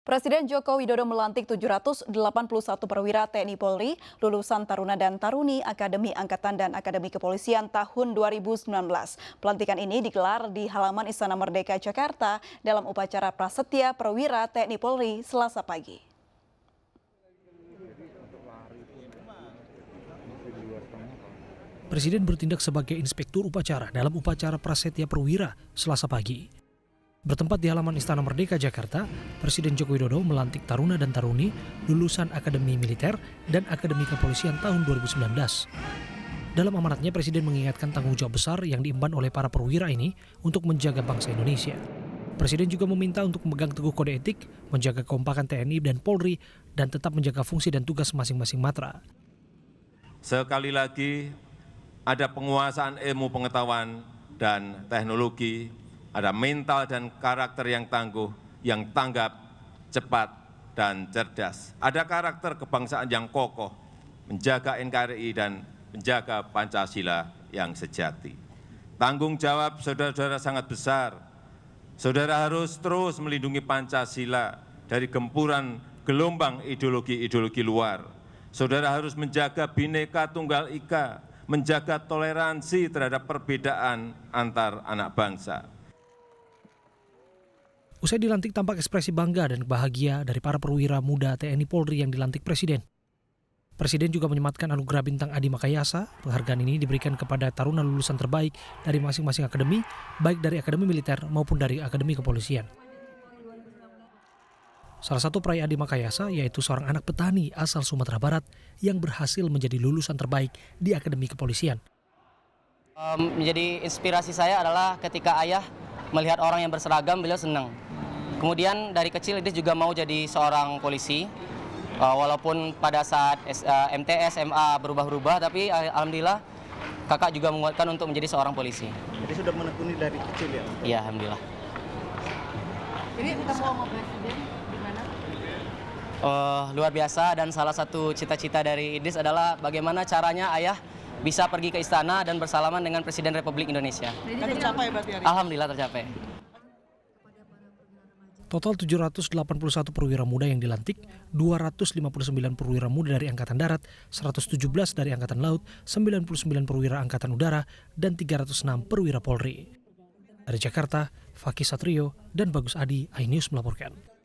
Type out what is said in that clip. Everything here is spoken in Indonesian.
Presiden Joko Widodo melantik 781 perwira TNI Polri lulusan Taruna dan Taruni Akademi Angkatan dan Akademi Kepolisian tahun 2019. Pelantikan ini digelar di halaman Istana Merdeka Jakarta dalam upacara prasetya perwira TNI Polri Selasa pagi. Presiden bertindak sebagai inspektur upacara dalam upacara prasetya perwira Selasa pagi. Bertempat di halaman Istana Merdeka Jakarta, Presiden Joko Widodo melantik taruna dan taruni lulusan Akademi Militer dan Akademi Kepolisian tahun 2019. Dalam amanatnya, Presiden mengingatkan tanggung jawab besar yang diemban oleh para perwira ini untuk menjaga bangsa Indonesia. Presiden juga meminta untuk memegang teguh kode etik, menjaga kompakan TNI dan Polri, dan tetap menjaga fungsi dan tugas masing-masing matra. Sekali lagi, ada penguasaan ilmu pengetahuan dan teknologi ada mental dan karakter yang tangguh, yang tanggap, cepat, dan cerdas. Ada karakter kebangsaan yang kokoh, menjaga NKRI dan menjaga Pancasila yang sejati. Tanggung jawab saudara-saudara sangat besar. Saudara harus terus melindungi Pancasila dari gempuran gelombang ideologi-ideologi luar. Saudara harus menjaga bineka tunggal ika, menjaga toleransi terhadap perbedaan antar anak bangsa Usai dilantik tampak ekspresi bangga dan bahagia dari para perwira muda TNI Polri yang dilantik Presiden. Presiden juga menyematkan anugerah bintang Adi Makayasa. Penghargaan ini diberikan kepada taruna lulusan terbaik dari masing-masing akademi, baik dari akademi militer maupun dari akademi kepolisian. Salah satu peraih Adi Makayasa yaitu seorang anak petani asal Sumatera Barat yang berhasil menjadi lulusan terbaik di akademi kepolisian. Menjadi inspirasi saya adalah ketika ayah melihat orang yang berseragam, beliau senang Kemudian dari kecil Idris juga mau jadi seorang polisi. Uh, walaupun pada saat S, uh, eh, MTS, SMA berubah-berubah, tapi uh, alhamdulillah kakak juga menguatkan untuk menjadi seorang polisi. Jadi sudah menekuni dari kecil ya? Iya, alhamdulillah. Jadi mau sama presiden gimana? Uh, luar biasa dan salah satu cita-cita dari Idris adalah bagaimana caranya ayah bisa pergi ke istana dan bersalaman dengan Presiden Republik Indonesia. Jadi, kan tercapai berarti hari Alhamdulillah tercapai. Total 781 perwira muda yang dilantik, 259 perwira muda dari Angkatan Darat, 117 dari Angkatan Laut, 99 perwira Angkatan Udara, dan 306 perwira Polri. Dari Jakarta, Fakih Satrio dan Bagus Adi, iNews melaporkan.